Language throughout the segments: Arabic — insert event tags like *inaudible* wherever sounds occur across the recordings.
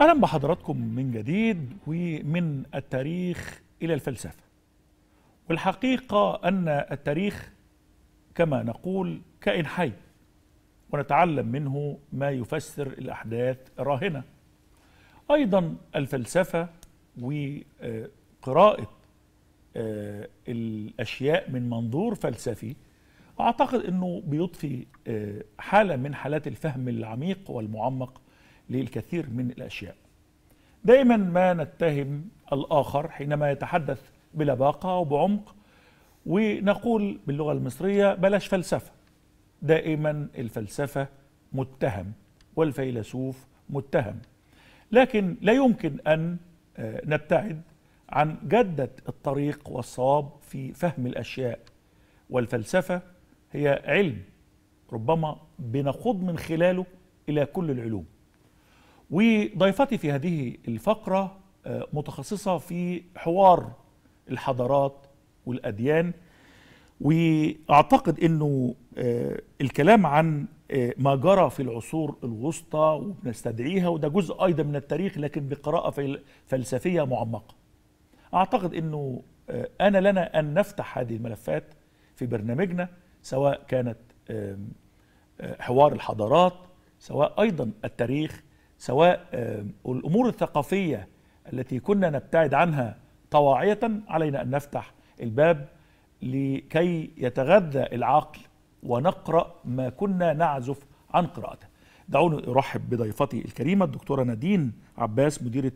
اهلا بحضراتكم من جديد ومن التاريخ الى الفلسفه والحقيقه ان التاريخ كما نقول كائن حي ونتعلم منه ما يفسر الاحداث الراهنه ايضا الفلسفه وقراءه آه، الاشياء من منظور فلسفي اعتقد انه بيضفي آه، حاله من حالات الفهم العميق والمعمق للكثير من الاشياء دائما ما نتهم الاخر حينما يتحدث بلباقه وبعمق ونقول باللغه المصريه بلاش فلسفه دائما الفلسفه متهم والفيلسوف متهم لكن لا يمكن ان آه، نبتعد عن جده الطريق والصواب في فهم الاشياء والفلسفه هي علم ربما بنخوض من خلاله إلى كل العلوم وضيفتي في هذه الفقرة آه، متخصصة في حوار الحضارات والأديان وأعتقد أنه آه، الكلام عن آه، ما جرى في العصور الوسطى وبنستدعيها وده جزء أيضا من التاريخ لكن بقراءة فلسفية معمقة أعتقد أنه أنا لنا أن نفتح هذه الملفات في برنامجنا سواء كانت آه، حوار الحضارات سواء أيضا التاريخ سواء الأمور الثقافية التي كنا نبتعد عنها طواعية علينا أن نفتح الباب لكي يتغذى العقل ونقرأ ما كنا نعزف عن قراءته دعوني أرحب بضيفتي الكريمة الدكتورة نادين عباس مديرة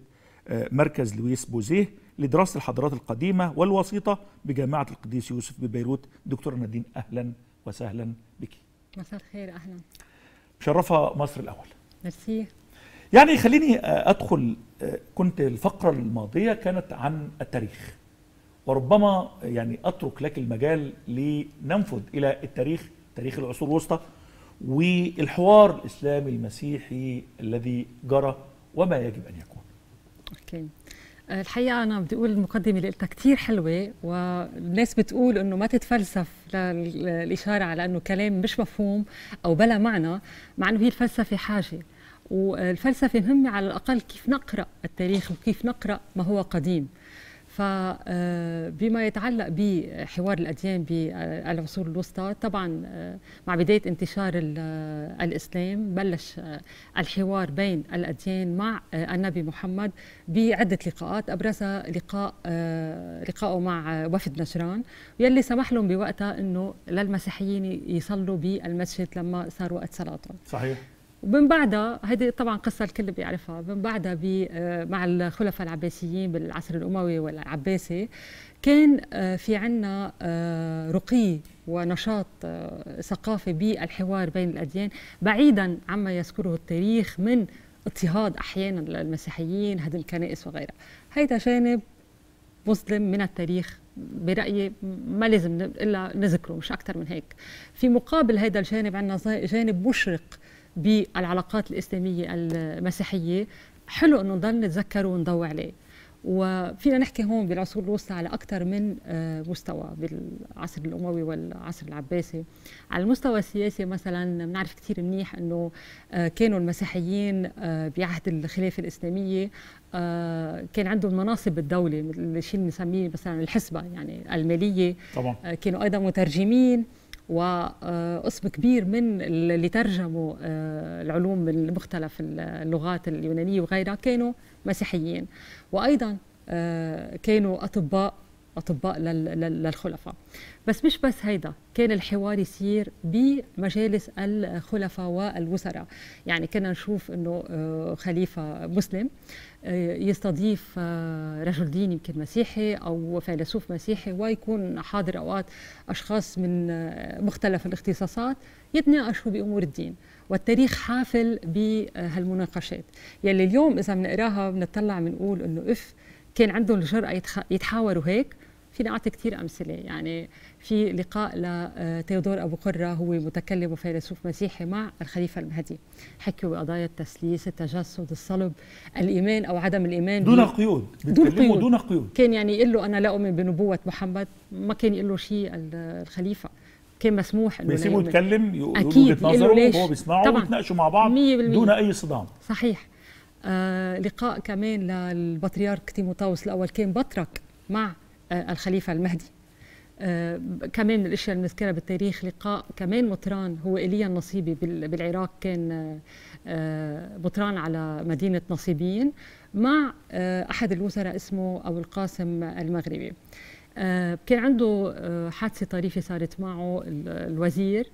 آه، مركز لويس بوزيه لدراسة الحضارات القديمة والوسيطة بجامعة القديس يوسف ببيروت دكتورة نادين أهلا وسهلا بك مساء الخير أهلا مشرفة مصر الأول ميرسي يعني خليني أدخل كنت الفقرة الماضية كانت عن التاريخ وربما يعني أترك لك المجال لننفذ إلى التاريخ تاريخ العصور الوسطى والحوار الإسلامي المسيحي الذي جرى وما يجب أن يكون أوكي. الحقيقه انا بدي اقول المقدمه اللي قلتها كثير حلوه والناس بتقول انه ما تتفلسف للاشاره على انه كلام مش مفهوم او بلا معنى مع انه هي الفلسفه حاجه والفلسفه مهمه على الاقل كيف نقرا التاريخ وكيف نقرا ما هو قديم فبما آه، يتعلق بحوار الأديان بالعصور الوسطى طبعا آه، مع بداية انتشار آه، الإسلام بلش الحوار بين الأديان مع النبي محمد بعدة لقاءات أبرزها لقاء لقائه مع وفد نجران يلي سمح لهم بوقتها أنه للمسيحيين يصلوا بالمسجد لما صار وقت صلاتهم صحيح ومن بعدها هذه طبعا قصه الكل بيعرفها من بعدها بي آه، مع الخلفاء العباسيين بالعصر الاموي والعباسي كان آه، في عنا آه، رقي ونشاط ثقافي بالحوار بين الاديان بعيدا عما يذكره التاريخ من اضطهاد احيانا للمسيحيين هذه الكنائس وغيرها هيدا جانب مسلم من التاريخ برايي ما لازم الا نذكره مش اكثر من هيك في مقابل هذا الجانب عندنا جانب مشرق بالعلاقات الاسلاميه المسيحيه حلو انه نضل نتذكره ونضوي عليه وفينا نحكي هون بالعصور الوسطى على اكثر من آه، مستوى بالعصر الاموي والعصر العباسي على المستوى السياسي مثلا بنعرف كثير منيح انه آه، كانوا المسيحيين آه، بعهد الخلافه الاسلاميه كان عندهم مناصب بالدوله مثل شيء بنسميه مثلا الحسبه يعني الماليه طبعا. كانوا ايضا مترجمين وقسم كبير من اللي ترجموا آه، العلوم من مختلف اللغات اليونانيه وغيرها كانوا مسيحيين وايضا آه، كانوا اطباء اطباء للخلفاء بس مش بس هيدا كان الحوار يصير بمجالس الخلفاء والوزراء يعني كنا نشوف انه آه، خليفه مسلم آه، يستضيف آه، رجل دين يمكن مسيحي او فيلسوف مسيحي ويكون حاضر اوقات اشخاص من مختلف الاختصاصات يتناقشوا بامور الدين والتاريخ حافل بهالمناقشات يلي اليوم اذا بنقراها بنطلع بنقول انه اف كان عندهم الجرأة يتحاوروا هيك فينا اعطي كثير امثله يعني في لقاء لتيودور آه، ابو قره هو متكلم وفيلسوف مسيحي مع الخليفه المهدي حكوا بقضايا التسليس التجسد الصلب الايمان او عدم الايمان دون قيود دون قيود دون قيود كان يعني يقول له انا لا اؤمن بنبوه محمد ما كان يقول له شيء الخليفه كان مسموح انه يسيبه يتكلم يقول وجهه نظره وهو بيسمعه ويتناقشوا مع بعض دون اي صدام صحيح آه لقاء كمان للبطريرك تيموتاوس الاول كان بطرك مع آه، الخليفه المهدي آه، كمان الاشياء المذكره بالتاريخ لقاء كمان مطران هو ايليا النصيبي بالعراق كان آه، مطران على مدينه نصيبين مع احد الوزراء اسمه ابو القاسم المغربي كان عنده حادثة طريفة صارت معه الوزير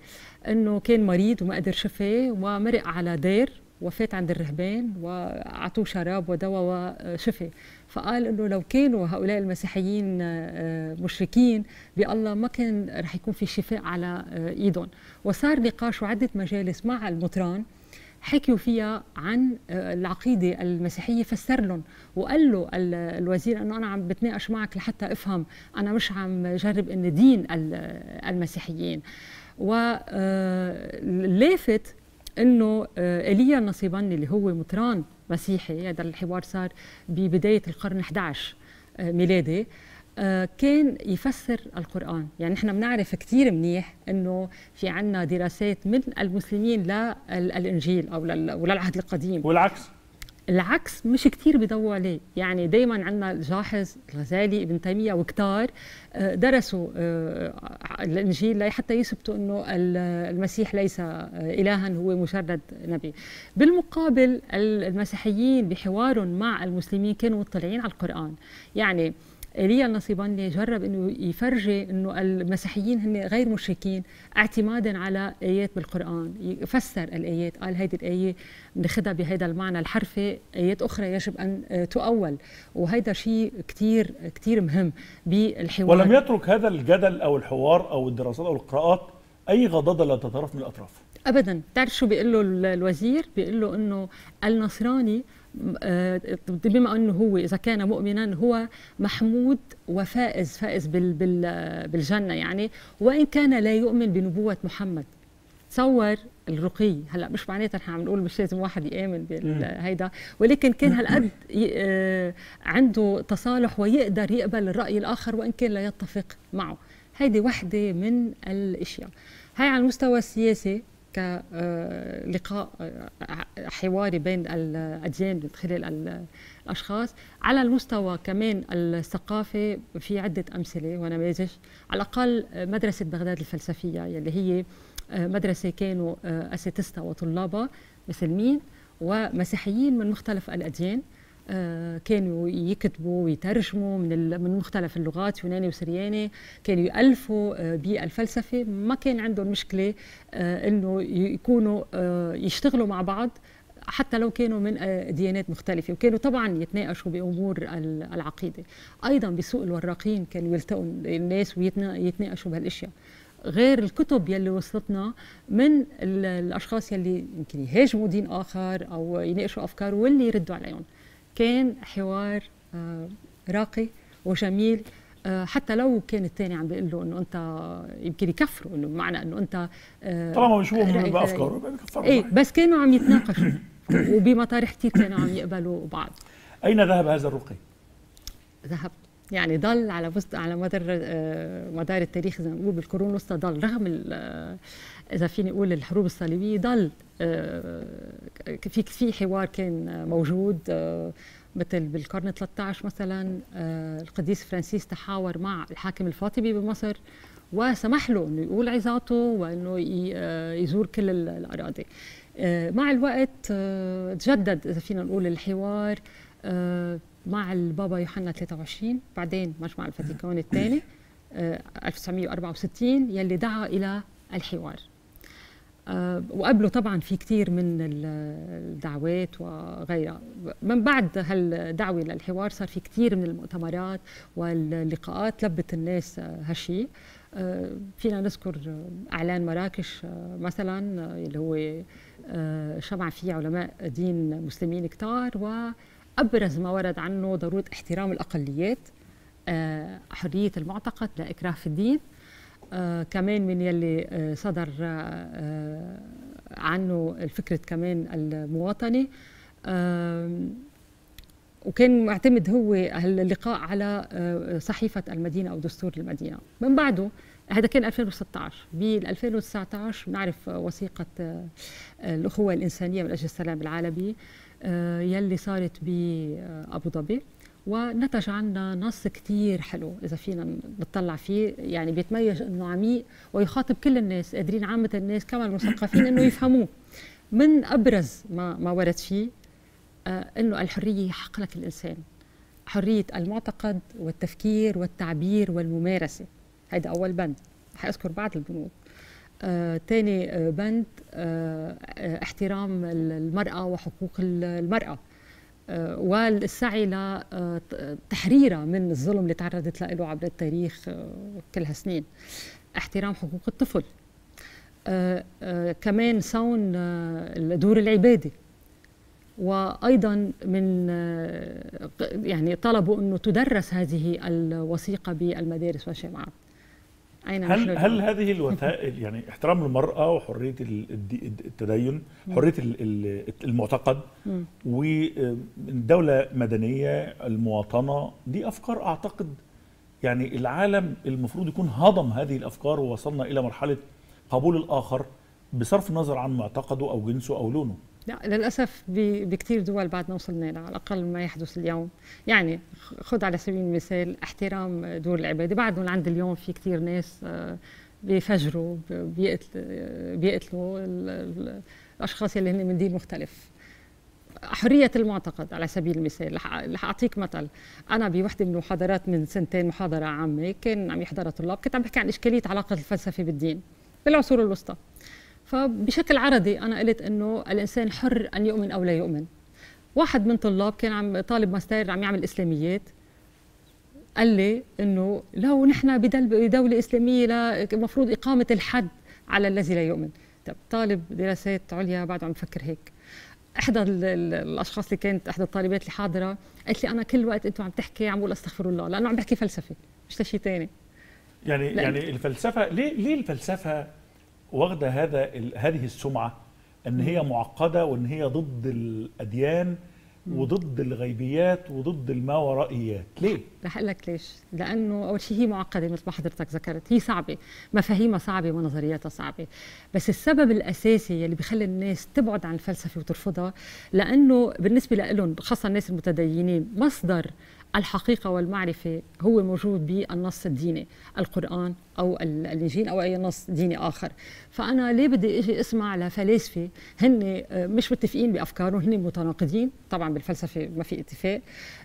انه كان مريض وما قدر شفاه ومرق على دير وفات عند الرهبان وأعطوه شراب ودواء وشفي فقال انه لو كانوا هؤلاء المسيحيين آه، مشركين بالله ما كان رح يكون في شفاء على آه، ايدهم وصار نقاش وعده مجالس مع المطران حكيوا فيها عن آه، العقيدة المسيحية فسر لهم وقال له الوزير أنه أنا عم بتناقش معك لحتى أفهم أنا مش عم جرب أن دين المسيحيين واللافت انه ايليا آه، نصيبان اللي هو مطران مسيحي هذا الحوار صار ببدايه القرن 11 آه، ميلادي آه، كان يفسر القرآن يعني نحن بنعرف كثير منيح أنه في عندنا دراسات من المسلمين للإنجيل أو للعهد القديم والعكس العكس مش كثير بيضوا عليه يعني دايما عندنا الجاحظ الغزالي ابن تيمية وكتار آه، درسوا آه، الإنجيل لحتى يثبتوا أنه المسيح ليس آه، إلها هو مجرد نبي بالمقابل المسيحيين بحوارهم مع المسلمين كانوا مطلعين على القرآن يعني ليا النصيباني جرب انه يفرجي انه المسيحيين هن غير مشركين اعتمادا على ايات بالقران فسر الايات قال هيدي الايه بناخذها بهذا المعنى الحرفي ايات اخرى يجب ان آه، تؤول وهذا شيء كثير كثير مهم بالحوار ولم يترك هذا الجدل او الحوار او الدراسات او القراءات اي غضاضه لا تطرف من الاطراف ابدا بتعرف شو بيقول له الوزير بيقول له انه النصراني آه، بما انه هو اذا كان مؤمنا هو محمود وفائز فائز بالجنه يعني وان كان لا يؤمن بنبوه محمد تصور الرقي هلا مش معناتها نحن عم نقول مش لازم واحد يامن بهيدا ولكن كان هالقد آه، عنده تصالح ويقدر يقبل الراي الاخر وان كان لا يتفق معه هيدي وحده من الاشياء هاي على المستوى السياسي كلقاء آه، حواري بين الأديان من خلال الأشخاص على المستوى كمان الثقافي في عدة أمثلة ونماذج على الأقل مدرسة بغداد الفلسفية يلي هي آه، مدرسة كانوا آه، أساتذتها وطلابها مسلمين ومسيحيين من مختلف الأديان آه، كانوا يكتبوا ويترجموا من من مختلف اللغات يوناني وسرياني كانوا يألفوا آه، بالفلسفه ما كان عندهم مشكله آه، انه يكونوا يشتغلوا مع بعض حتى لو كانوا من ديانات مختلفة وكانوا طبعا يتناقشوا بأمور العقيدة أيضا بسوق الوراقين كانوا يلتقوا الناس ويتناقشوا بهالأشياء غير الكتب يلي وصلتنا من الأشخاص يلي يمكن يهاجموا دين آخر أو يناقشوا أفكار واللي يردوا عليهم كان حوار آه، راقي وجميل آه، حتى لو كان الثاني عم بيقول له انه انت يمكن يكفروا انه بمعنى انه انت آه، طالما مش هو من إيه، بافكاره إيه. ايه بس كانوا عم يتناقشوا وبمطارح كثير كانوا عم يقبلوا بعض اين ذهب هذا الرقي؟ ذهب يعني ضل على على مدار آه، مدار التاريخ زي ما بنقول بالقرون الوسطى ضل رغم آه، اذا فيني اقول الحروب الصليبيه ضل آه، في في حوار كان موجود مثل بالقرن 13 مثلا القديس فرانسيس تحاور مع الحاكم الفاطمي بمصر وسمح له انه يقول عظاته وانه يزور كل الاراضي مع الوقت تجدد اذا فينا نقول الحوار مع البابا يوحنا 23 بعدين مجمع الفاتيكان الثاني 1964 آه، يلي دعا إلى الحوار آه، وقبله طبعا في كثير من الدعوات وغيرها من بعد هالدعوة للحوار صار في كثير من المؤتمرات واللقاءات لبت الناس هالشيء آه، فينا نذكر اعلان مراكش مثلا اللي هو شمع فيه علماء دين مسلمين كتار و ابرز ما ورد عنه ضروره احترام الاقليات آه، حريه المعتقد لا اكراه في الدين آه، كمان من يلي آه، صدر عنه الفكرة كمان المواطنة وكان معتمد هو اللقاء على صحيفة المدينة أو دستور المدينة من بعده هذا كان 2016 بال 2019 بنعرف وثيقة الأخوة الإنسانية من أجل السلام العالمي آه، يلي صارت بأبو آه، ظبي ونتج عنا نص كتير حلو اذا فينا نطلع فيه يعني بيتميز انه عميق ويخاطب كل الناس قادرين عامه الناس كمان المثقفين انه يفهموه من ابرز ما ما ورد فيه آه، انه الحريه حق لك الانسان حريه المعتقد والتفكير والتعبير والممارسه هذا اول بند حاذكر بعض البنود ثاني آه،, آه بند آه احترام المرأة وحقوق المرأة آه، والسعي لتحريرها آه، من الظلم اللي تعرضت له عبر التاريخ كل هالسنين احترام حقوق الطفل كمان صون دور العبادة وايضا من يعني طلبوا انه تدرس هذه الوثيقه بالمدارس والجامعات أين هل هل هذه الوثائق يعني احترام المرأة وحرية التدين حرية المعتقد والدولة مدنية المواطنة دي أفكار أعتقد يعني العالم المفروض يكون هضم هذه الأفكار ووصلنا إلى مرحلة قبول الآخر بصرف النظر عن معتقده أو جنسه أو لونه لا للأسف بكثير دول بعدنا وصلنا لها على الأقل ما يحدث اليوم يعني خذ على سبيل المثال احترام دور العبادة بعدنا لعند اليوم في كثير ناس آه، بيفجروا بيقتلوا الأشخاص اللي هن من دين مختلف حرية المعتقد على سبيل المثال رح أعطيك مثل أنا بوحدة من المحاضرات من سنتين محاضرة عامة كان عم يحضرها طلاب كنت عم بحكي عن إشكالية علاقة الفلسفة بالدين بالعصور الوسطى فبشكل عرضي أنا قلت أنه الإنسان حر أن يؤمن أو لا يؤمن واحد من طلاب كان عم طالب ماستر عم يعمل إسلاميات قال لي انه لو نحن بدولة اسلامية المفروض اقامة الحد على الذي لا يؤمن طب طالب دراسات عليا بعده عم بفكر هيك احدى الاشخاص اللي كانت احدى الطالبات اللي حاضره قالت لي انا كل وقت انتم عم تحكي عم بقول استغفر الله لانه عم بحكي فلسفه مش شيء ثاني يعني يعني الفلسفه ليه ليه الفلسفه واخده هذا هذه السمعه ان هي معقده وان هي ضد الاديان وضد الغيبيات وضد الماورائيات ليه؟ رح اقول لك ليش؟ لانه اول شيء هي معقده مثل ما حضرتك ذكرت، هي صعبه، مفاهيمها صعبه ونظرياتها صعبه، بس السبب الاساسي اللي بخلي الناس تبعد عن الفلسفه وترفضها لانه بالنسبه لهم خاصه الناس المتدينين مصدر الحقيقه والمعرفه هو موجود بالنص الديني، القران او الانجيل او اي نص ديني اخر فانا ليه بدي اجي اسمع لفلاسفه هن آه، مش متفقين بافكارهم هن متناقضين طبعا بالفلسفه ما في اتفاق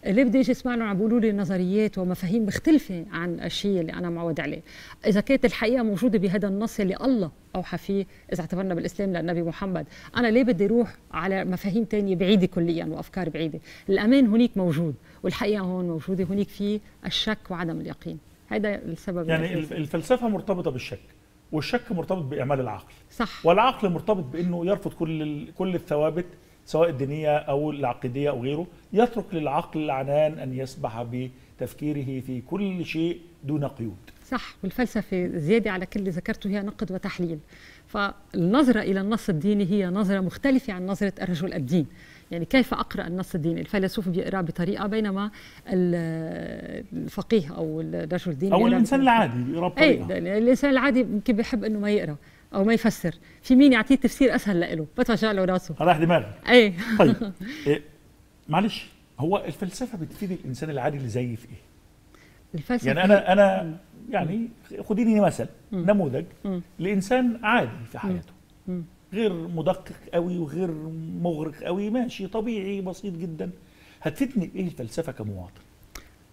ليه بدي اجي اسمع لهم عم بيقولوا لي نظريات ومفاهيم مختلفه عن الشيء اللي انا معود عليه اذا كانت الحقيقه موجوده بهذا النص اللي الله اوحى فيه اذا اعتبرنا بالاسلام للنبي محمد انا ليه بدي اروح على مفاهيم تانية بعيده كليا وافكار بعيده الامان هناك موجود والحقيقه هون موجوده هناك في الشك وعدم اليقين هذا السبب يعني الفلسفه مرتبطه بالشك والشك مرتبط باعمال العقل صح والعقل مرتبط بانه يرفض كل كل الثوابت سواء الدينيه او العقيديه او غيره يترك للعقل العنان ان يسبح بتفكيره في كل شيء دون قيود صح والفلسفه زياده على كل اللي ذكرته هي نقد وتحليل فالنظره الى النص الديني هي نظره مختلفه عن نظره الرجل الدين يعني كيف أقرأ النص الديني الفيلسوف بيقرأ بطريقة بينما الفقيه أو الرجل الديني أو الإنسان العادي بيقرأ إيه، بطريقة أي يعني الإنسان العادي يمكن بيحب أنه ما يقرأ او ما يفسر في مين يعطيه تفسير اسهل له بتوجع له راسه رايح دماغه ايه طيب *laughs* إيه، معلش هو الفلسفه بتفيد الانسان العادي اللي زيي في ايه الفلسفه يعني انا انا يعني خديني مثل نموذج لانسان عادي في حياته غير مدقق قوي وغير مغرق قوي ماشي طبيعي بسيط جدا هتفيدني بايه الفلسفه كمواطن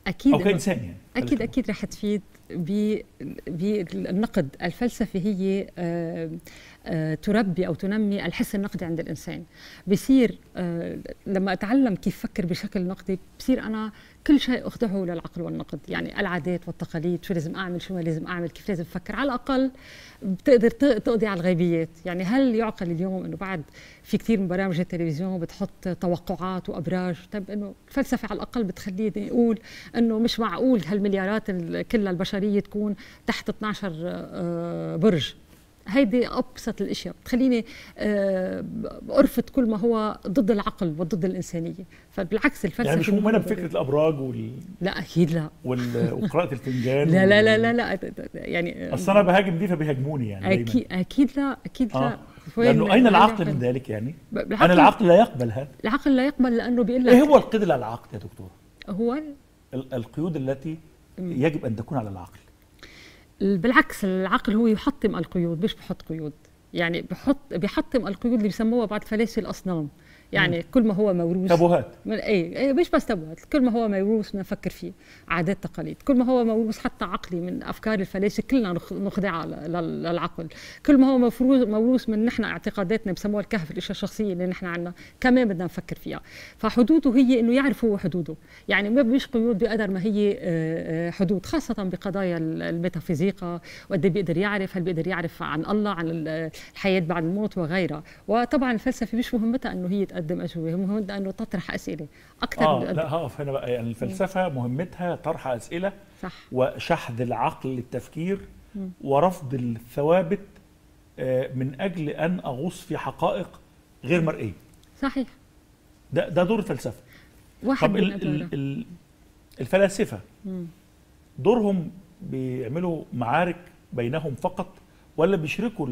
اكيد او كانسان يعني اكيد اكيد رح تفيد بالنقد الفلسفة هي آه، آه، تربي أو تنمي الحس النقدي عند الإنسان بصير آه، لما أتعلم كيف فكر بشكل نقدي بصير أنا كل شيء أخضعه للعقل والنقد يعني العادات والتقاليد شو لازم أعمل شو ما لازم أعمل كيف لازم أفكر على الأقل بتقدر تقضي على الغيبيات يعني هل يعقل اليوم أنه بعد في كثير من برامج التلفزيون بتحط توقعات وأبراج طيب أنه الفلسفة على الأقل بتخليني أقول أنه مش معقول هالمليارات كلها البشر الحراريه تكون تحت 12 آه، آه، برج هيدي ابسط الاشياء بتخليني آه، ارفض كل ما هو ضد العقل وضد الانسانيه فبالعكس الفلسفه يعني مش مؤمنه بفكره الابراج وال لا اكيد لا وقراءه الفنجان لا, لا لا لا لا يعني اصل انا بهاجم دي فبيهاجموني يعني اكيد دايماً. اكيد لا اكيد آه. لا لانه اين العقل من ذلك يعني؟ العقل انا العقل لا يقبل هذا العقل لا يقبل لانه بيقول إيه لك ايه هو القيد على العقل يا دكتور؟ هو القيود التي يجب ان تكون على العقل بالعكس العقل هو يحطم القيود مش بحط قيود يعني بحط بيحطم القيود اللي بيسموها بعض فلاسفه الاصنام يعني مم. كل ما هو موروث تابوهات اي إيه، مش بس تابوهات كل ما هو موروث نفكر فيه عادات تقاليد كل ما هو موروث حتى عقلي من افكار الفلاسفه كلنا نخضع للعقل كل ما هو مفروض موروث من نحن اعتقاداتنا بسموها الكهف الاشياء الشخصيه اللي نحن عندنا كمان بدنا نفكر فيها فحدوده هي انه يعرف هو حدوده يعني ما بيش قيود بقدر ما هي آه، آه، حدود خاصه بقضايا الميتافيزيقا وقد إيه بيقدر يعرف هل بيقدر يعرف عن الله عن الحياه بعد الموت وغيرها وطبعا الفلسفه مش مهمتها انه هي اقدم اجوبه المهم انه تطرح اسئله اكثر آه لا هقف هنا بقى يعني الفلسفه إيه. مهمتها طرح اسئله صح وشحذ العقل للتفكير ورفض الثوابت آه، من اجل ان اغوص في حقائق غير مرئيه صحيح ده ده دور الفلسفه واحد طب من الـ الـ الفلاسفه دورهم بيعملوا معارك بينهم فقط ولا بيشركوا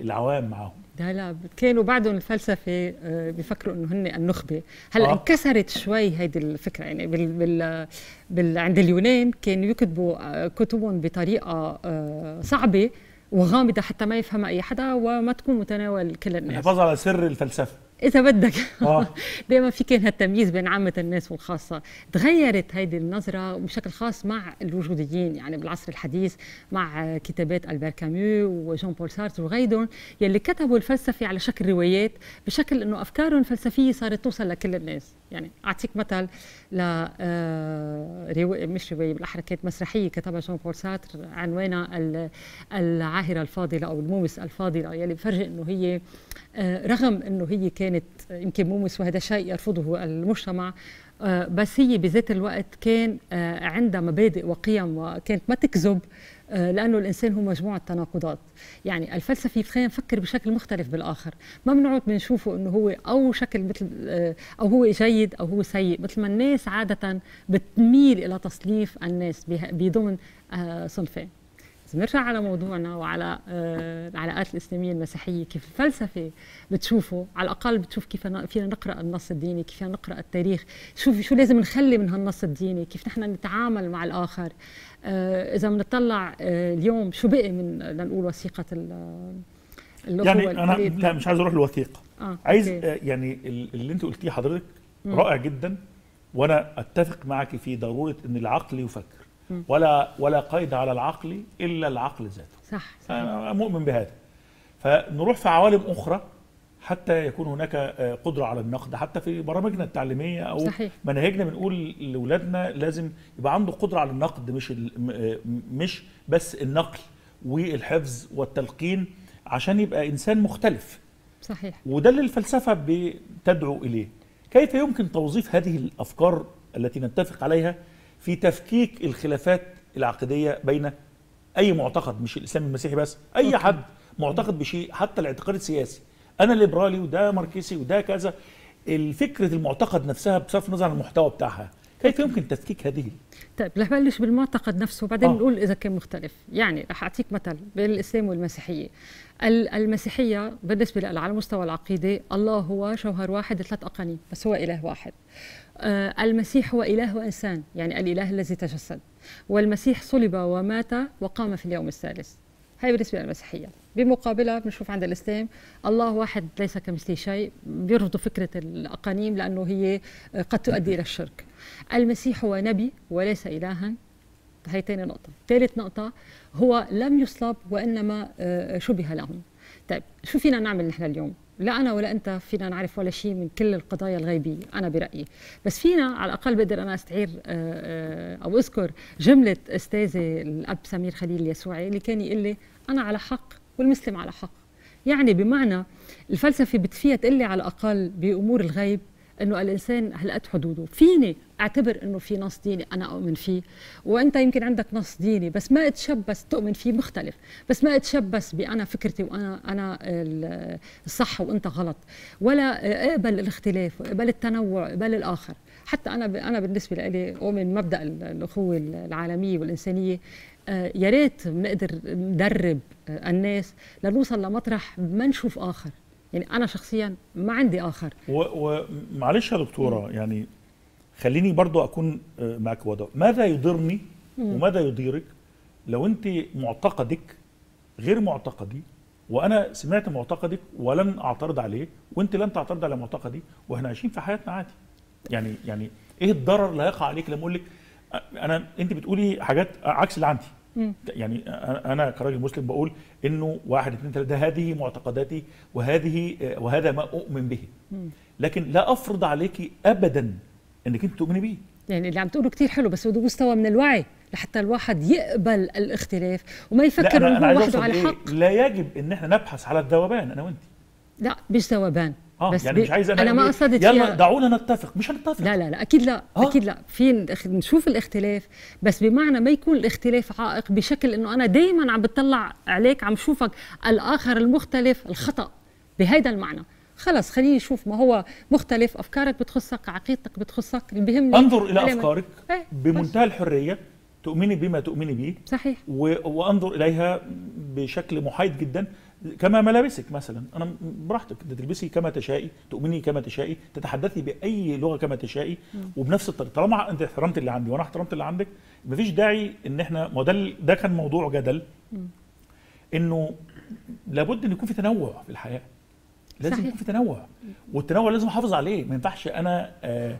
العوام معاهم لا لا كانوا بعدهم الفلسفه آه، بيفكروا انه هن النخبه هلا آه. انكسرت شوي هيدي الفكره يعني بال بال بال عند اليونان كانوا يكتبوا آه، كتبهم بطريقه آه، صعبه وغامضه حتى ما يفهمها اي حدا وما تكون متناول كل يعني الناس نحافظ على سر الفلسفه اذا بدك آه. *laughs* دائما في كان هالتمييز بين عامه الناس والخاصه تغيرت هيدي النظره بشكل خاص مع الوجوديين يعني بالعصر الحديث مع كتابات البير كاميو وجون بول سارتر وغيرهم يلي كتبوا الفلسفه على شكل روايات بشكل انه افكارهم الفلسفيه صارت توصل لكل الناس يعني اعطيك مثل ل آه، رواية مش روايه بالاحرى كانت مسرحيه كتبها جون بول سارتر عنوانها العاهره الفاضله او المومس الفاضله يلي بفرجي انه هي آه، رغم انه هي كانت كانت يمكن مؤمس وهذا شيء يرفضه المجتمع آه، بس هي بذات الوقت كان آه، عندها مبادئ وقيم وكانت ما تكذب آه، لانه الانسان هو مجموعه تناقضات يعني الفلسفي خلينا نفكر بشكل مختلف بالاخر ما بنقعد بنشوفه انه هو او شكل مثل او هو جيد او هو سيء مثل ما الناس عاده بتميل الى تصنيف الناس بضمن صنفين بنرجع على موضوعنا وعلى آه، العلاقات الاسلاميه المسيحيه كيف الفلسفه بتشوفه على الاقل بتشوف كيف فينا نقرا النص الديني كيف فينا نقرا التاريخ شوف شو لازم نخلي من هالنص الديني كيف نحن نتعامل مع الاخر آه، اذا بنطلع آه، اليوم شو بقي من لنقول وثيقه اللي يعني انا لا مش عايز اروح للوثيقه آه. عايز أوكي. يعني اللي انت قلتيه حضرتك رائع جدا وانا اتفق معك في ضروره ان العقل يفكر ولا ولا قيد على العقل الا العقل ذاته صح, صح. انا مؤمن بهذا فنروح في عوالم اخرى حتى يكون هناك آه، قدره على النقد حتى في برامجنا التعليميه او صحيح. مناهجنا بنقول لاولادنا لازم يبقى عنده قدره على النقد مش آه، مش بس النقل والحفظ والتلقين عشان يبقى انسان مختلف صحيح وده اللي الفلسفه بتدعو اليه كيف يمكن توظيف هذه الافكار التي نتفق عليها في تفكيك الخلافات العقديه بين اي معتقد مش الاسلام المسيحي بس اي أوكي. حد معتقد بشيء حتى الاعتقاد السياسي انا ليبرالي وده ماركسي وده كذا الفكره المعتقد نفسها بصرف النظر عن المحتوى بتاعها كيف يمكن تفكيك هذه؟ طيب رح بلش بالمعتقد نفسه وبعدين آه. نقول اذا كان مختلف، يعني رح اعطيك مثل بين الاسلام والمسيحيه. المسيحيه بالنسبه لها على مستوى العقيده الله هو شوهر واحد لثلاث اقانيم بس هو اله واحد. آه، المسيح هو إله وإنسان يعني الإله الذي تجسد والمسيح صلب ومات وقام في اليوم الثالث هاي بالنسبة للمسيحية بمقابلة بنشوف عند الإسلام الله واحد ليس كمثله شيء بيرفضوا فكرة الأقانيم لأنه هي قد تؤدي إلى الشرك المسيح هو نبي وليس إلها هي تاني نقطة ثالث نقطة هو لم يصلب وإنما آه، شبه لهم طيب شو فينا نعمل نحن اليوم لا انا ولا انت فينا نعرف ولا شيء من كل القضايا الغيبيه انا برايي بس فينا على الاقل بقدر انا استعير آه، آه، او اذكر جمله استاذي الاب سمير خليل اليسوعي اللي كان يقول لي انا على حق والمسلم على حق يعني بمعنى الفلسفه بتفيها تقلي على الاقل بامور الغيب انه الانسان هلقت حدوده فيني اعتبر انه في نص ديني انا اؤمن فيه وانت يمكن عندك نص ديني بس ما اتشبث تؤمن فيه مختلف بس ما اتشبث بانا فكرتي وانا انا الصح وانت غلط ولا اقبل الاختلاف اقبل التنوع اقبل الاخر حتى انا انا بالنسبه لي اؤمن مبدا الاخوه العالميه والانسانيه آه، يا ريت بنقدر ندرب آه، الناس لنوصل لمطرح ما نشوف اخر يعني انا شخصيا ما عندي اخر ومعلش يا دكتوره م. يعني خليني برضو اكون آه، معك وضع ماذا يضرني وماذا يضيرك لو انت معتقدك غير معتقدي وانا سمعت معتقدك ولن اعترض عليه وانت لن تعترض على معتقدي واحنا عايشين في حياتنا عادي يعني يعني ايه الضرر اللي هيقع عليك لما اقول لك آه، انا انت بتقولي حاجات آه، عكس اللي عندي يعني انا كراجل مسلم بقول انه واحد اثنين ثلاثه هذه معتقداتي وهذه آه، وهذا ما اؤمن به لكن لا افرض عليك ابدا انك انت تؤمني بيه يعني اللي عم تقوله كتير حلو بس بده مستوى من الوعي لحتى الواحد يقبل الاختلاف وما يفكر انه هو وحده على إيه؟ حق لا يجب ان احنا نبحث على الذوبان انا وانت لا مش ذوبان اه بس يعني مش عايز انا, ما قصدت يلا دعونا نتفق مش هنتفق لا لا لا اكيد لا آه. اكيد لا في نشوف الاختلاف بس بمعنى ما يكون الاختلاف عائق بشكل انه انا دائما عم بتطلع عليك عم شوفك الاخر المختلف الخطا بهذا المعنى خلص خليني اشوف ما هو مختلف افكارك بتخصك عقيدتك بتخصك اللي بيهمني انظر الى افكارك إيه، بمنتهى الحريه تؤمني بما تؤمني به صحيح وانظر اليها بشكل محايد جدا كما ملابسك مثلا انا براحتك تلبسي كما تشائي تؤمني كما تشائي تتحدثي باي لغه كما تشائي وبنفس الطريقه طالما انت احترمت اللي عندي وانا احترمت اللي عندك مفيش داعي ان احنا ما ده ده كان موضوع جدل انه لابد ان يكون في تنوع في الحياه لازم صحيح. يكون في تنوع والتنوع لازم احافظ عليه ما ينفعش انا آه،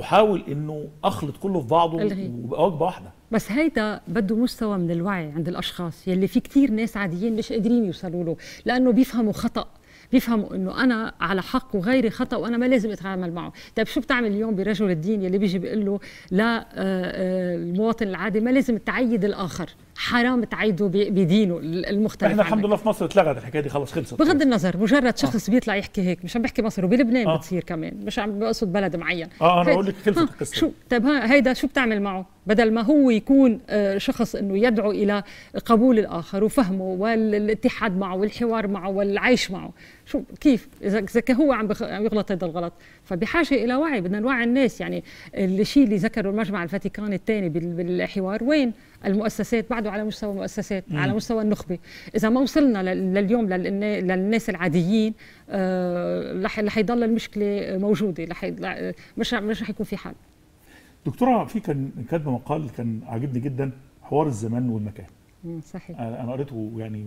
احاول انه اخلط كله في بعضه وابقى وجبه واحده بس هيدا بده مستوى من الوعي عند الاشخاص يلي في كثير ناس عاديين مش قادرين يوصلوا له لانه بيفهموا خطا بيفهموا انه انا على حق وغيري خطا وانا ما لازم اتعامل معه طيب شو بتعمل اليوم برجل الدين يلي بيجي بيقول له لا آه، آه، المواطن العادي ما لازم تعيد الاخر حرام تعيدوا بدينه المختلف احنا الحمد لله في مصر اتلغت الحكايه دي خلاص خلصت بغض النظر مجرد آه. شخص آه. بيطلع يحكي هيك مش عم بحكي مصر وبلبنان آه. بتصير كمان مش عم بقصد بلد معين اه انا بقول لك خلصت القصه شو طب ها هيدا شو بتعمل معه بدل ما هو يكون آه، شخص انه يدعو الى قبول الاخر وفهمه والاتحاد معه والحوار معه والعيش معه شو كيف اذا اذا هو عم يغلط هذا الغلط فبحاجه الى وعي بدنا نوعي الناس يعني الشيء اللي ذكره المجمع الفاتيكاني الثاني بالحوار وين المؤسسات بعده على مستوى المؤسسات على مستوى النخبه اذا ما وصلنا لليوم للناس العاديين آه، رح آه يضل المشكله موجوده رح مش مش رح يكون في حل دكتوره في كان كاتبه مقال كان عاجبني جدا حوار الزمان والمكان صحيح انا قريته يعني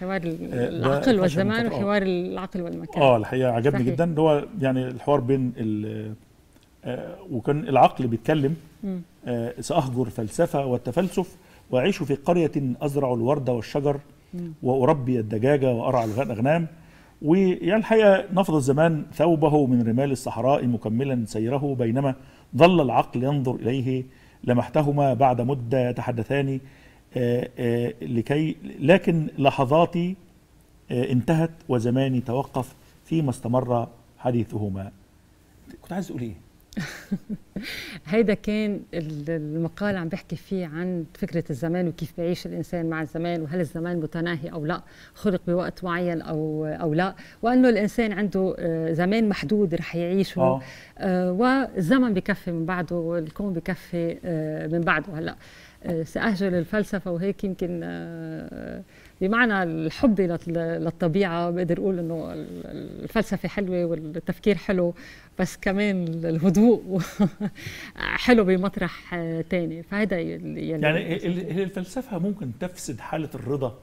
حوار آه، العقل والزمان وحوار العقل والمكان اه الحقيقه عجبني صحيح. جدا اللي هو يعني الحوار بين آه وكان العقل بيتكلم آه سأهجر فلسفة والتفلسف وأعيش في قرية أزرع الوردة والشجر وأربي الدجاجة وأرعى الأغنام ويعني الحقيقة نفض الزمان ثوبه من رمال الصحراء مكملا سيره بينما ظل العقل ينظر إليه لمحتهما بعد مدة يتحدثان آه، آه، لكي لكن لحظاتي آه، انتهت وزماني توقف فيما استمر حديثهما كنت عايز تقول ايه *laughs* هيدا كان المقال عم بحكي فيه عن فكرة الزمان وكيف بيعيش الإنسان مع الزمان وهل الزمان متناهي أو لا خلق بوقت معين أو, أو لا وأنه الإنسان عنده زمان محدود رح يعيشه آه. والزمن بكفي من بعده والكون بكفي من بعده هلأ آه، سأهجر الفلسفة وهيك يمكن آه، بمعنى الحب للطبيعة بقدر أقول إنه الفلسفة حلوة والتفكير حلو بس كمان الهدوء *laughs* حلو بمطرح آه، تاني فهذا يعني يعني الفلسفة ممكن تفسد حالة الرضا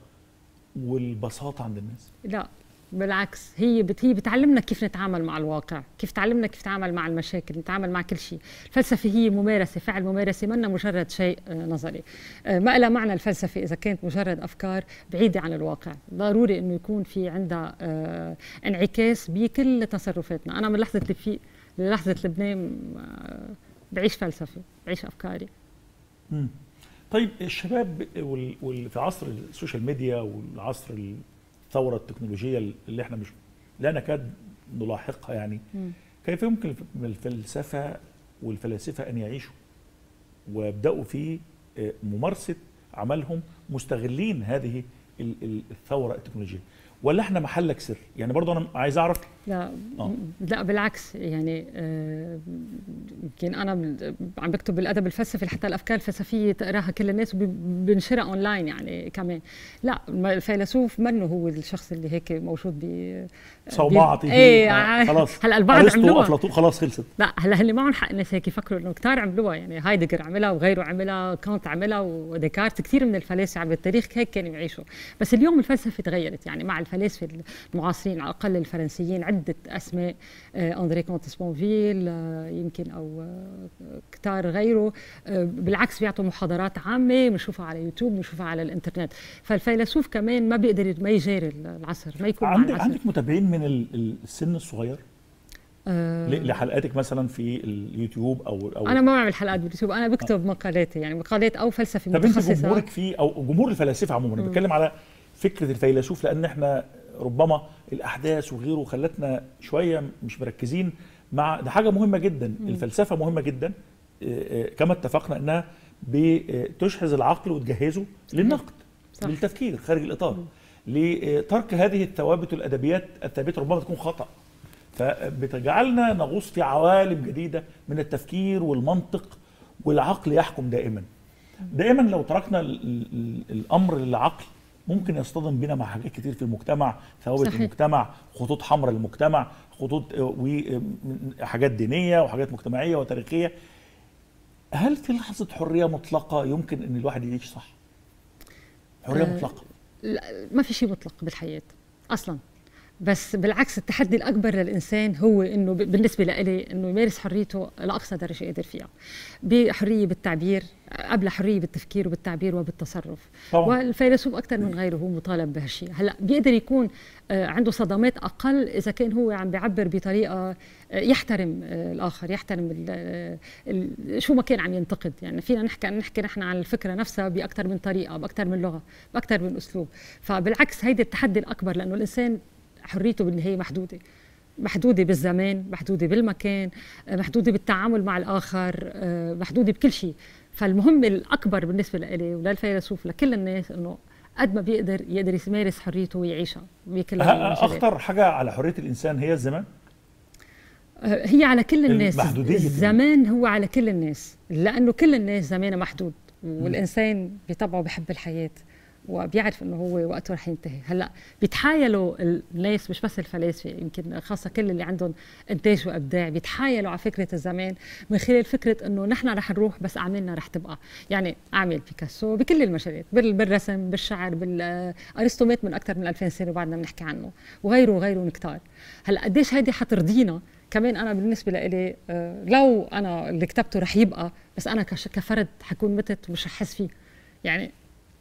والبساطة عند الناس؟ لا بالعكس هي بت... هي بتعلمنا كيف نتعامل مع الواقع كيف تعلمنا كيف نتعامل مع المشاكل نتعامل مع كل شيء الفلسفه هي ممارسه فعل ممارسه منا مجرد شيء آه، نظري آه، ما لها معنى الفلسفه اذا كانت مجرد افكار بعيده عن الواقع ضروري انه يكون في عندها آه، انعكاس بكل تصرفاتنا انا من لحظه في للحظه لبنان بعيش فلسفه بعيش افكاري طيب الشباب وال... وال... في عصر السوشيال ميديا والعصر ال... الثوره التكنولوجيه اللي احنا مش لا نكاد نلاحقها يعني م. كيف يمكن الفلسفه والفلاسفه ان يعيشوا ويبداوا في آه، ممارسه عملهم مستغلين هذه الثوره التكنولوجيه ولا احنا محلك سر يعني برضه انا عايز اعرف لا أوه. لا بالعكس يعني آه، يمكن انا عم بكتب بالادب الفلسفي حتى الافكار الفلسفيه تقراها كل الناس وبنشرها اونلاين يعني كمان لا الفيلسوف منه هو الشخص اللي هيك موجود ب آه، بي ايه آه،, آه خلاص هلا البعض عملوها افلاطون خلاص خلصت لا هلا هن معهم حق الناس هيك يفكروا انه كثار عملوها يعني هايدجر عملها وغيره عملها كانت عملها وديكارت كثير من الفلاسفه بالتاريخ هيك كانوا يعيشوا بس اليوم الفلسفه تغيرت يعني مع الفلاسفه المعاصرين على الاقل الفرنسيين عده اسماء آه، اندري كونتس بونفيل آه، يمكن او آه، كتار غيره بالعكس بيعطوا محاضرات عامه بنشوفها على يوتيوب بنشوفها على الانترنت فالفيلسوف كمان ما بيقدر ما يجاري العصر ما يكون عندك مع العصر. عندك متابعين من السن الصغير لحلقاتك مثلا في اليوتيوب او او انا ما بعمل حلقات باليوتيوب انا بكتب آه. مقالاتي يعني مقالات او فلسفه متخصصه طب انت جمهورك فيه او جمهور الفلاسفه عموما بتكلم على فكره الفيلسوف لان احنا ربما الاحداث وغيره خلتنا شويه مش مركزين مع ده حاجه مهمه جدا مم. الفلسفه مهمه جدا آه، آه، كما اتفقنا انها بتشحذ العقل وتجهزه للنقد صح. للتفكير خارج الاطار مم. لترك هذه الثوابت والادبيات الثابته ربما تكون خطا فبتجعلنا نغوص في عوالم جديده من التفكير والمنطق والعقل يحكم دائما دائما لو تركنا الامر للعقل ممكن يصطدم بنا مع حاجات كتير في المجتمع ثوابت المجتمع خطوط حمراء للمجتمع خطوط آه، وحاجات آه، دينيه وحاجات مجتمعيه وتاريخيه هل في لحظه حريه مطلقه يمكن ان الواحد يعيش صح حريه أه مطلقه لا ما في شيء مطلق بالحياه اصلا بس بالعكس التحدي الاكبر للانسان هو انه بالنسبه لإلي انه يمارس حريته لاقصى درجه قادر فيها بحريه بالتعبير قبل حريه بالتفكير وبالتعبير وبالتصرف طبعا. والفيلسوف اكثر من غيره هو مطالب بهالشيء هلا بيقدر يكون آه، عنده صدمات اقل اذا كان هو عم بيعبر بطريقه آه، يحترم آه، الاخر يحترم الـ الـ شو ما كان عم ينتقد يعني فينا نحكي نحكي نحن عن الفكره نفسها باكثر من طريقه باكثر من لغه باكثر من اسلوب فبالعكس هيدي التحدي الاكبر لانه الانسان حريته بالنهايه محدوده محدوده بالزمان محدوده بالمكان محدوده بالتعامل مع الاخر آه، محدوده بكل شيء فالمهم الاكبر بالنسبه لي وللفيلسوف لكل الناس انه قد ما بيقدر يقدر يمارس حريته ويعيشها بكل أه، أه، اخطر حاجه على حريه الانسان هي الزمان هي على كل الناس الزمان هو على كل الناس لانه كل الناس زمانه محدود والانسان بطبعه بحب الحياه وبيعرف انه هو وقته رح ينتهي هلا بيتحايلوا الناس مش بس الفلاسفه يمكن خاصه كل اللي عندهم انتاج وابداع بيتحايلوا على فكره الزمان من خلال فكره انه نحن رح نروح بس اعمالنا رح تبقى يعني اعمال بيكاسو بكل المجالات بالرسم بالشعر بالارسطو مات من اكثر من 2000 سنه وبعدنا بنحكي عنه وغيره وغيره كتار هلا قديش هيدي حترضينا كمان انا بالنسبه لإلي آه، لو انا اللي كتبته رح يبقى بس انا كفرد حكون متت ومش رح احس فيه يعني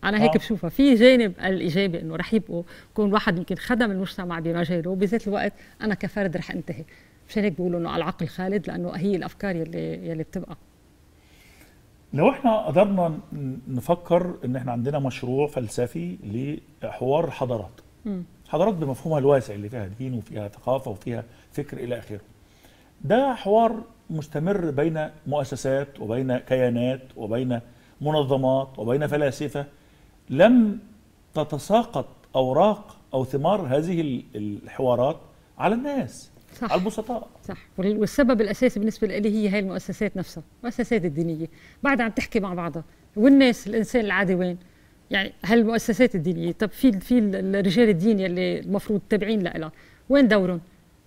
انا هيك آه. بشوفها في جانب الايجابي انه رح يبقوا يكون واحد يمكن خدم المجتمع بمجاله وبذات الوقت انا كفرد رح انتهي مشان هيك بيقولوا انه على العقل خالد لانه هي الافكار يلي يلي بتبقى لو احنا قدرنا نفكر ان احنا عندنا مشروع فلسفي لحوار حضارات حضارات بمفهومها الواسع اللي فيها دين وفيها ثقافه وفيها فكر الى اخره ده حوار مستمر بين مؤسسات وبين كيانات وبين منظمات وبين فلاسفه لم تتساقط اوراق او ثمار هذه الحوارات على الناس صح على البسطاء صح والسبب الاساسي بالنسبه لي هي هاي المؤسسات نفسها المؤسسات الدينيه بعد عم تحكي مع بعضها والناس الانسان العادي وين يعني هالمؤسسات الدينيه طب في في الرجال الدين يلي المفروض تابعين لها وين دورهم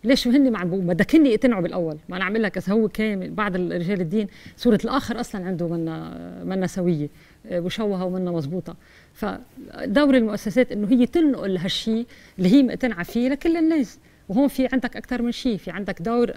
ليش هن معبوه بدك هن يقتنعوا بالاول ما انا عامل لك هو كامل بعض رجال الدين سوره الاخر اصلا عنده منا منا سويه مشوهه ومنا مزبوطه فدور المؤسسات انه هي تنقل هالشيء اللي هي مقتنعه فيه لكل الناس وهون في عندك اكثر من شيء في عندك دور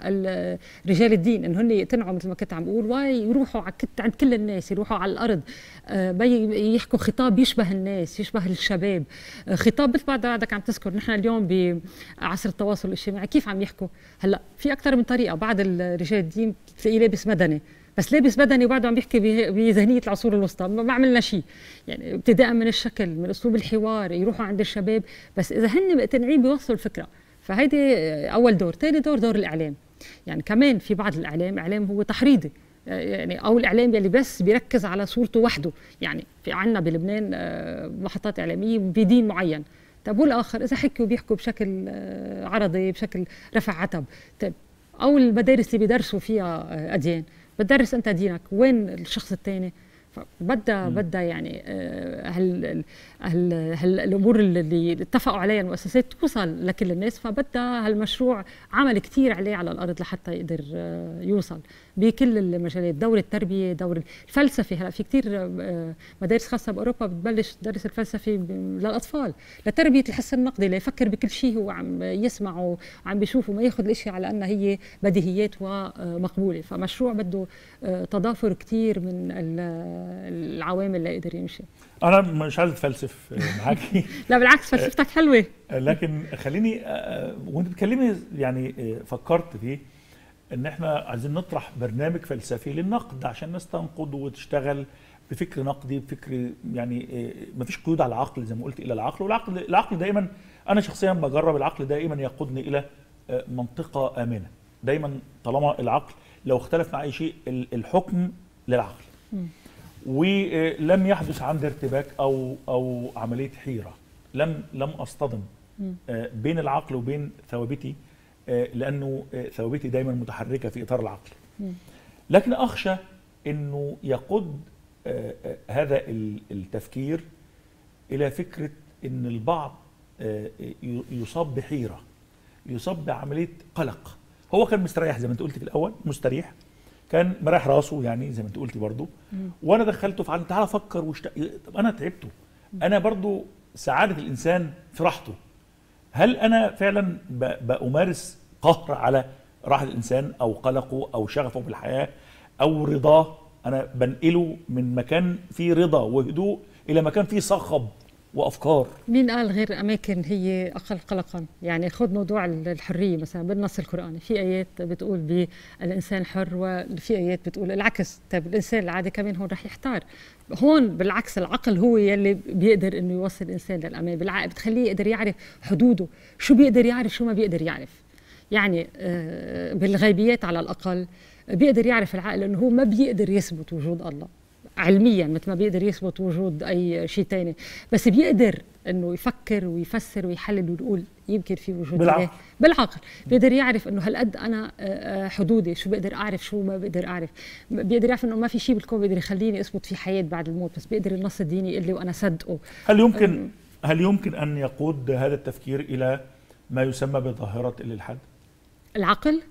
رجال الدين انه هن يقتنعوا مثل ما كنت عم بقول ويروحوا عند كل الناس يروحوا على الارض آه، يحكوا خطاب يشبه الناس يشبه الشباب آه، خطاب مثل بعد بعدك عم تذكر نحن اليوم بعصر التواصل الاجتماعي كيف عم يحكوا هلا في اكثر من طريقه بعض رجال الدين تلاقيه لابس مدني بس لابس بدني وبعده عم بيحكي بذهنيه العصور الوسطى ما عملنا شيء يعني ابتداء من الشكل من اسلوب الحوار يروحوا عند الشباب بس اذا هن مقتنعين بيوصلوا الفكره فهيدي اول دور ثاني دور دور الاعلام يعني كمان في بعض الاعلام اعلام هو تحريضي آه، يعني او الاعلام يلي بس بيركز على صورته وحده يعني في عنا بلبنان محطات آه، اعلاميه بدين معين طب والاخر اذا حكي بيحكوا بشكل آه، عرضي بشكل رفع عتب طيب او المدارس اللي بيدرسوا فيها اديان بتدرس انت دينك وين الشخص الثاني فبدها بدها يعني هال آه، هال هالامور اللي اتفقوا عليها المؤسسات توصل لكل الناس فبدها هالمشروع عمل كثير عليه على الارض لحتى يقدر آه، يوصل بكل المجالات دور التربيه دور الفلسفه هلا في كثير آه، مدارس خاصه باوروبا بتبلش تدرس الفلسفه للاطفال لتربيه الحس النقدي ليفكر بكل شيء هو عم يسمعه عم بيشوفه ما ياخذ الاشياء على انها هي بديهيات ومقبوله فمشروع بده تضافر كثير من العوامل اللي يقدر يمشي انا مش عايز اتفلسف آه، معاكي *laughs* لا بالعكس فلسفتك حلوه لكن خليني آه، آه، وانت بتكلمي يعني فكرت فيه ان احنا عايزين نطرح برنامج فلسفي للنقد عشان الناس تنقد وتشتغل بفكر نقدي بفكر يعني مفيش قيود على العقل زي ما قلت الى العقل والعقل العقل دايما انا شخصيا بجرب العقل دائما يقودني الى منطقه امنه دايما طالما العقل لو اختلف مع اي شيء الحكم للعقل ولم يحدث عندي ارتباك او او عمليه حيره لم لم اصطدم آه، بين العقل وبين ثوابتي آه، لانه آه، ثوابتي دايما متحركه في اطار العقل لكن اخشى انه يقود هذا التفكير الى فكره ان البعض يصاب بحيره يصاب بعمليه قلق هو كان مستريح زي ما انت قلت في الاول مستريح كان مريح راسه يعني زي ما انت قلتي برضه وانا دخلته في تعالى فكر وشت... طب انا تعبته انا برضه سعاده الانسان في راحته هل انا فعلا ب... بامارس قهر على راحه الانسان او قلقه او شغفه بالحياه او رضاه انا بنقله من مكان فيه رضا وهدوء الى مكان فيه صخب وافكار مين قال غير اماكن هي اقل قلقا يعني خذ موضوع الحريه مثلا بالنص القراني في ايات بتقول بالانسان حر وفي ايات بتقول العكس طيب الانسان العادي كمان هون رح يحتار هون بالعكس العقل هو يلي بيقدر انه يوصل الانسان للامان بالعقل بتخليه يقدر يعرف حدوده شو بيقدر يعرف شو ما بيقدر يعرف يعني آه، بالغيبيات على الاقل بيقدر يعرف العقل انه هو ما بيقدر يثبت وجود الله علميا مثل ما بيقدر يثبت وجود اي شيء ثاني بس بيقدر انه يفكر ويفسر ويحلل ويقول يمكن في وجود بالعقل بالعقل بيقدر يعرف انه هالقد انا آه، آه، حدودي شو بقدر اعرف شو ما بقدر اعرف بيقدر يعرف انه ما في شيء بالكون بيقدر يخليني اثبت في حياه بعد الموت بس بيقدر النص الديني يقول لي وانا صدقه هل يمكن هل يمكن ان يقود هذا التفكير الى ما يسمى بظاهره الالحاد العقل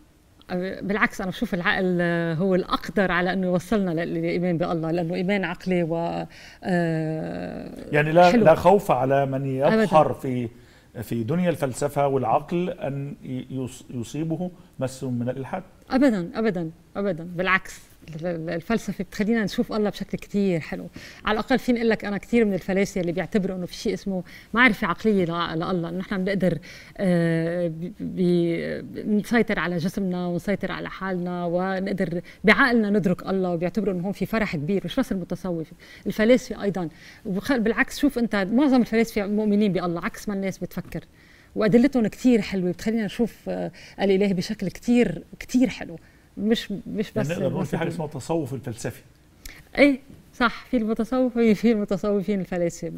بالعكس انا بشوف العقل آه، هو الاقدر على انه يوصلنا للايمان بالله لانه ايمان عقلي و آه، يعني لا حلو. لا خوف على من يبحر في في دنيا الفلسفه والعقل ان يصيبه مس من الالحاد ابدا ابدا ابدا بالعكس الفلسفه بتخلينا نشوف الله بشكل كثير حلو على الاقل فيني اقول لك انا كثير من الفلاسفه اللي بيعتبروا انه في شيء اسمه معرفه عقليه لله انه نحن بنقدر آه، نسيطر على جسمنا ونسيطر على حالنا ونقدر بعقلنا ندرك الله وبيعتبروا انه هون في فرح كبير مش بس المتصوفه الفلاسفه ايضا بالعكس شوف انت معظم الفلاسفه مؤمنين بالله عكس ما الناس بتفكر وادلتهم كثير حلوه بتخلينا نشوف آه، الاله بشكل كثير كثير حلو مش مش بس نقدر نقول في حاجه اسمها التصوف الفلسفي ايه صح في المتصوف في المتصوفين الفلاسفه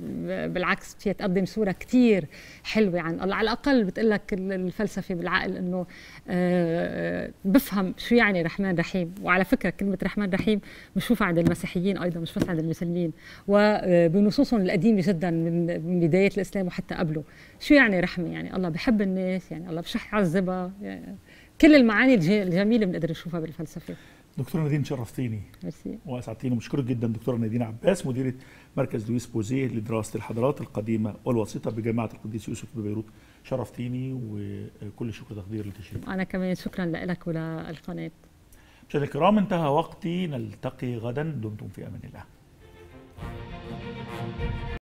بالعكس فيها تقدم صوره كثير حلوه عن الله على الاقل بتقول لك الفلسفه بالعقل انه آه، بفهم شو يعني رحمن رحيم وعلى فكره كلمه رحمن رحيم بنشوفها عند المسيحيين ايضا مش بس عند المسلمين وبنصوصهم آه، القديمه جدا من بدايه الاسلام وحتى قبله شو يعني رحمه يعني الله بحب الناس يعني الله مش رح يعذبها يعني كل المعاني الجميله بنقدر نشوفها بالفلسفه دكتورة نادين شرفتيني ميرسي واسعدتيني وبشكرك جدا دكتورة نادين عباس مديرة مركز لويس بوزيه لدراسة الحضارات القديمة والوسيطة بجامعة القديس يوسف ببيروت شرفتيني وكل شكر تقدير لتشريفك أنا كمان شكرا لك وللقناة مشاهدينا الكرام انتهى وقتي نلتقي غدا دمتم في أمان الله